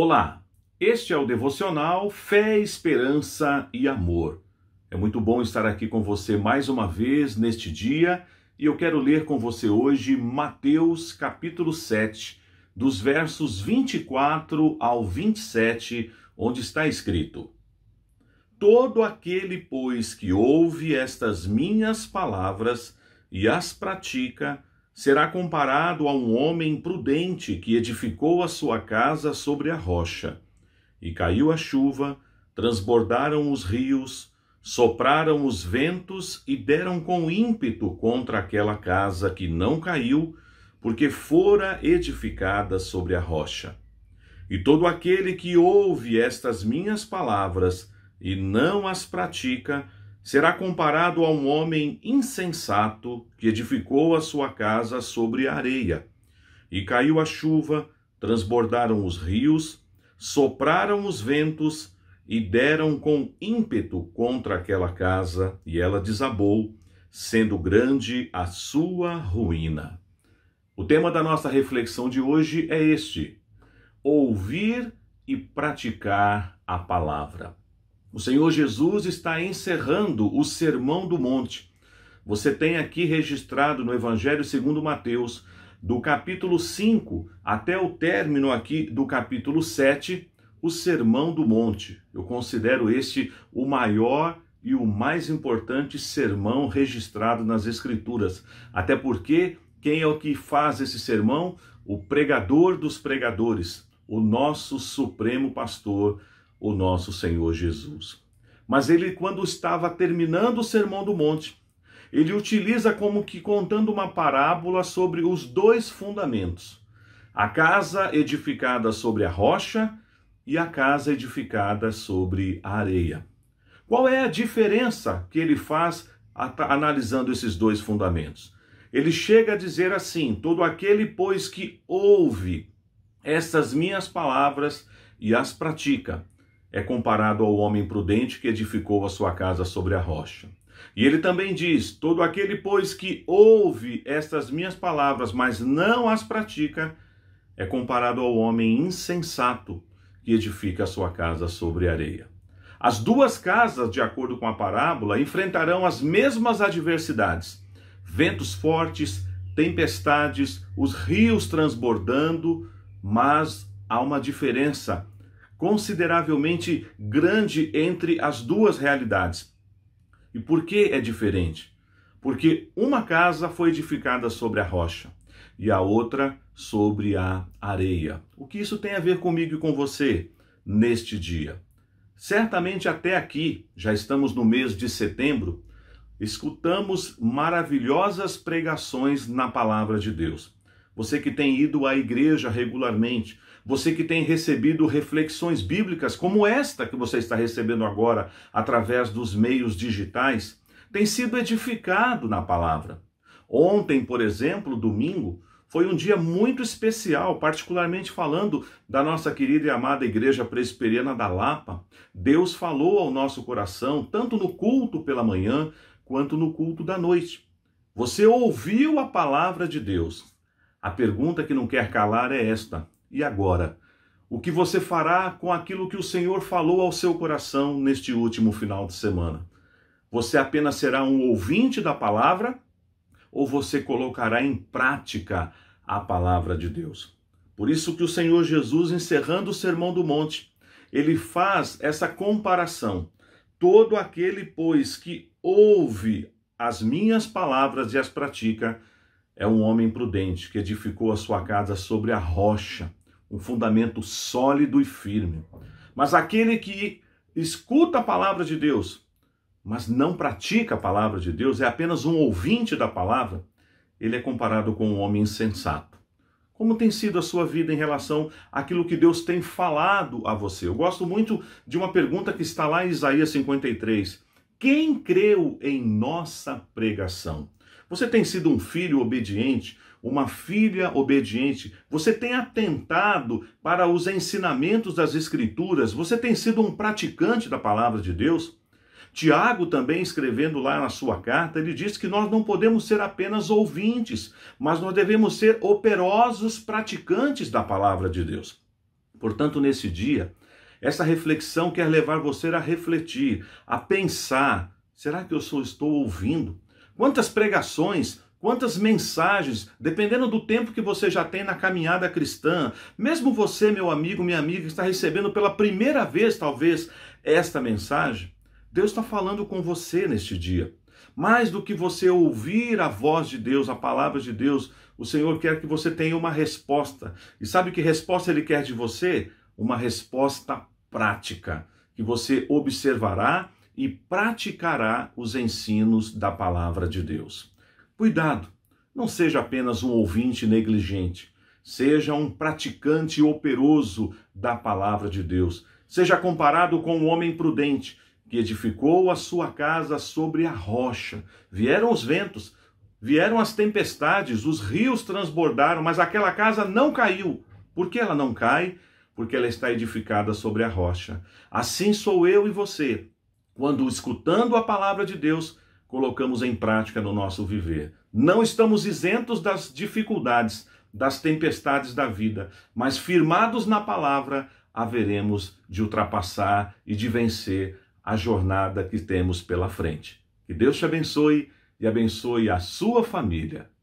Olá, este é o devocional Fé, Esperança e Amor. É muito bom estar aqui com você mais uma vez neste dia e eu quero ler com você hoje Mateus capítulo 7, dos versos 24 ao 27, onde está escrito: Todo aquele, pois, que ouve estas minhas palavras e as pratica, será comparado a um homem prudente que edificou a sua casa sobre a rocha. E caiu a chuva, transbordaram os rios, sopraram os ventos e deram com ímpeto contra aquela casa que não caiu, porque fora edificada sobre a rocha. E todo aquele que ouve estas minhas palavras e não as pratica, será comparado a um homem insensato que edificou a sua casa sobre a areia. E caiu a chuva, transbordaram os rios, sopraram os ventos e deram com ímpeto contra aquela casa, e ela desabou, sendo grande a sua ruína. O tema da nossa reflexão de hoje é este: ouvir e praticar a palavra. O Senhor Jesus está encerrando o Sermão do Monte. Você tem aqui registrado no Evangelho segundo Mateus, do capítulo 5 até o término aqui do capítulo 7, o Sermão do Monte. Eu considero este o maior e o mais importante sermão registrado nas Escrituras. Até porque quem é o que faz esse sermão? O pregador dos pregadores, o nosso Supremo Pastor o nosso Senhor Jesus. Mas ele, quando estava terminando o Sermão do Monte, ele utiliza como que contando uma parábola sobre os dois fundamentos: a casa edificada sobre a rocha e a casa edificada sobre a areia. Qual é a diferença que ele faz analisando esses dois fundamentos? Ele chega a dizer assim: todo aquele, pois, que ouve estas minhas palavras e as pratica é comparado ao homem prudente que edificou a sua casa sobre a rocha. E ele também diz: Todo aquele, pois, que ouve estas minhas palavras, mas não as pratica, é comparado ao homem insensato que edifica a sua casa sobre areia. As duas casas, de acordo com a parábola, enfrentarão as mesmas adversidades: ventos fortes, tempestades, os rios transbordando, mas há uma diferença consideravelmente grande entre as duas realidades. E por que é diferente? Porque uma casa foi edificada sobre a rocha e a outra sobre a areia. O que isso tem a ver comigo e com você neste dia? Certamente até aqui, já estamos no mês de setembro, escutamos maravilhosas pregações na palavra de Deus. Você que tem ido à igreja regularmente, você que tem recebido reflexões bíblicas como esta que você está recebendo agora através dos meios digitais, tem sido edificado na palavra. Ontem, por exemplo, domingo, foi um dia muito especial, particularmente falando da nossa querida e amada Igreja Presbiteriana da Lapa. Deus falou ao nosso coração, tanto no culto pela manhã quanto no culto da noite. Você ouviu a palavra de Deus. A pergunta que não quer calar é esta: e agora? O que você fará com aquilo que o Senhor falou ao seu coração neste último final de semana? Você apenas será um ouvinte da palavra ou você colocará em prática a palavra de Deus? Por isso que o Senhor Jesus, encerrando o Sermão do Monte, ele faz essa comparação. Todo aquele, pois, que ouve as minhas palavras e as pratica, é um homem prudente que edificou a sua casa sobre a rocha um fundamento sólido e firme. Mas aquele que escuta a palavra de Deus, mas não pratica a palavra de Deus, é apenas um ouvinte da palavra, ele é comparado com um homem insensato. Como tem sido a sua vida em relação àquilo que Deus tem falado a você? Eu gosto muito de uma pergunta que está lá em Isaías 53. Quem creu em nossa pregação? Você tem sido um filho obediente, uma filha obediente, você tem atentado para os ensinamentos das Escrituras, você tem sido um praticante da palavra de Deus. Tiago, também escrevendo lá na sua carta, ele diz que nós não podemos ser apenas ouvintes, mas nós devemos ser operosos praticantes da palavra de Deus. Portanto, nesse dia, essa reflexão quer levar você a refletir, a pensar: será que eu só estou ouvindo? Quantas pregações Quantas mensagens, dependendo do tempo que você já tem na caminhada cristã, mesmo você, meu amigo, minha amiga, que está recebendo pela primeira vez, talvez, esta mensagem, Deus está falando com você neste dia. Mais do que você ouvir a voz de Deus, a palavra de Deus, o Senhor quer que você tenha uma resposta. E sabe que resposta Ele quer de você? Uma resposta prática, que você observará e praticará os ensinos da palavra de Deus. Cuidado, não seja apenas um ouvinte negligente, seja um praticante operoso da palavra de Deus. Seja comparado com um homem prudente que edificou a sua casa sobre a rocha. Vieram os ventos, vieram as tempestades, os rios transbordaram, mas aquela casa não caiu. Por que ela não cai? Porque ela está edificada sobre a rocha. Assim sou eu e você, quando escutando a palavra de Deus, colocamos em prática no nosso viver. Não estamos isentos das dificuldades, das tempestades da vida, mas firmados na palavra, haveremos de ultrapassar e de vencer a jornada que temos pela frente. Que Deus te abençoe e abençoe a sua família.